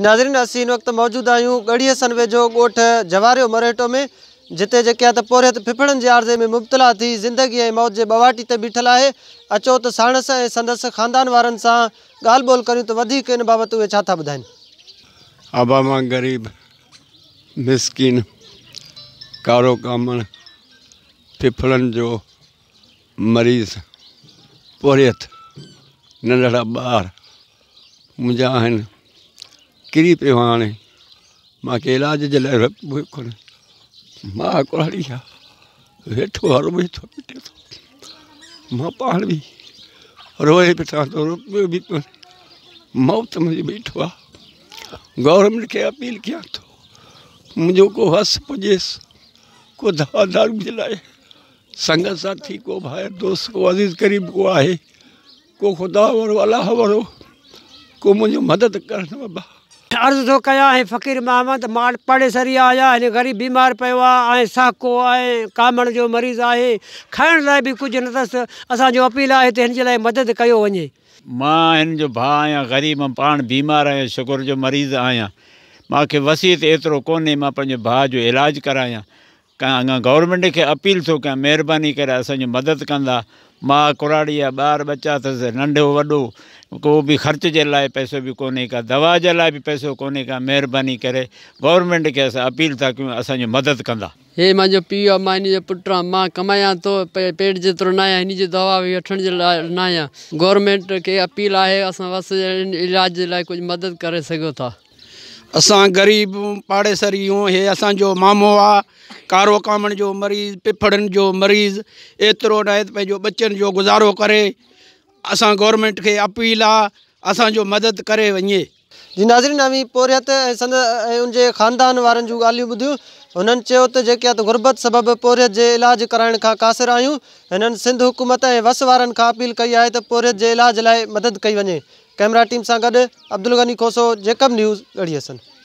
नाज़रीन अस इन वक्त मौजूद आयो ॻड़ीअ सनवे जो ॻोठु जवारियो मरेटो में जिते जेके फिफड़न के आर्जे में मुब्तला थी ज़िंदगी ऐं मौत के बवाटी ते बीठल है अचो तो साणस ए संदस ख़ानदान वन सां ॻाल्हि ॿोल करियूं त इन बाबति उहे छा ग़रीब मिस्किन कारो काम फिफड़न जो मरीज़ पोरियत नंढड़ा ॿार मुंहिंजा किरी पियो हाणे मूंखे इलाज जे लाइ रब कोन मां रोए पिठां थो तो रुपियो मौत मुंहिंजी बीठो आहे गवर्नमेंट खे अपील कयां थो मुंहिंजो को हस पुजेस को दवा दारू जे संगत साथी को भाइर दोस्त को अज़ीज़ क़रीब को आहे को ख़ुदा वारो अलाह को मुंहिंजो मदद कर बाबा अर्ज़ तो कया ऐं फ़क़ीर महमद माल पढ़े सरी आया हिन ग़रीब बीमार पियो आहे साको आहे कामड़ जो मरीज़ आए खाने लाइ बि कुझु न अथसि असांजो अपील आहे त हिन जे मदद कयो वञे मां जो भाउ आहियां ग़रीब पा बीमार आहियां शुगर जो मरीज़ आहियां मूंखे वसीत एतिरो कोन्हे मां पंहिंजे भाउ जो इलाजु करायां अॻा गवर्नमेंट के अपील तो क्या मेहरबानी करे असांजी मदद कंदा मां कुराड़ी आहे ॿार ॿचा नंढो वॾो को बि ख़र्च जे लाइ पैसो बि कोन्हे का दवा जे लाइ बि पैसो कोन्हे का महिरबानी करे गवरमेंट खे असां अपील था कयूं असांजी मदद कंदा हे मुंहिंजो पीउ आहे मां हिन जो पुटु आहे मां कमायां थो पेट जेतिरो न आहियां हिनजी दवा बि वठण जे लाइ न आहियां गवरमेंट खे अपील आहे असां बसि इलाज जे लाइ कुझु मदद करे सघूं था असां ग़रीब पाड़ेसरी आहियूं हे असांजो मामो आहे कारो कामण जो मरीज़ु पिफड़नि जो मरीज़ु एतिरो न आहे पंहिंजो बचनि जो गुज़ारो करे अस गवर्नमेंट के अपील आ असांजो मदद कर वे जी नाज़रीन अभी पोरियत ऐं ख़ानदान वन जो गाल गुर्बत सबब पोरियत के इलाज कराने का कासिर आयु इन सिंध हुकूमत ए वस वन का अपील कई है तो पोरियत के इलाज लाइ मदद कई वे कैमरा टीम से गड अब्दुल गनी खोसो जेकब न्यूज़ अड़ी हसन